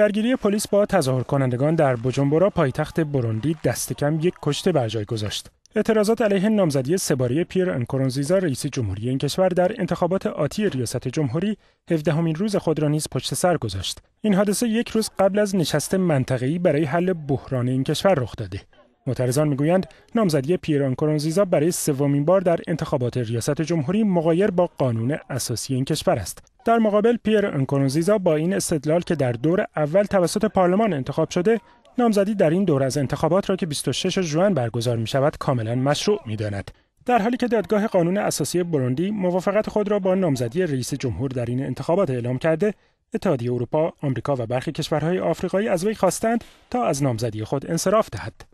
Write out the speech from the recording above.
درگیری پلیس با تظاهرکنندگان کنندگان در بوجنبورا پایتخت بروندی دست کم یک کشته بر جای گذاشت. اعتراضات علیه نامزدی سباری پیر انکرونزیزا رئیس جمهوری این کشور در انتخابات آتی ریاست جمهوری هفدهمین روز خود را نیز پشت سر گذاشت این حادثه یک روز قبل از نشست منطقه‌ای برای حل بحران این کشور رخ داده معترضان میگویند نامزدی پیر انکورونزیزا برای سومین بار در انتخابات ریاست جمهوری مغایر با قانون اساسی این کشور است در مقابل پیر زیزا با این استدلال که در دور اول توسط پارلمان انتخاب شده نامزدی در این دور از انتخابات را که 26 ژوئن برگزار می شود کاملا مشروع می داند. در حالی که دادگاه قانون اساسی بروندی موافقت خود را با نامزدی رئیس جمهور در این انتخابات اعلام کرده اتحادیه اروپا آمریکا و برخی کشورهای آفریقایی از وی خواستند تا از نامزدی خود انصراف دهد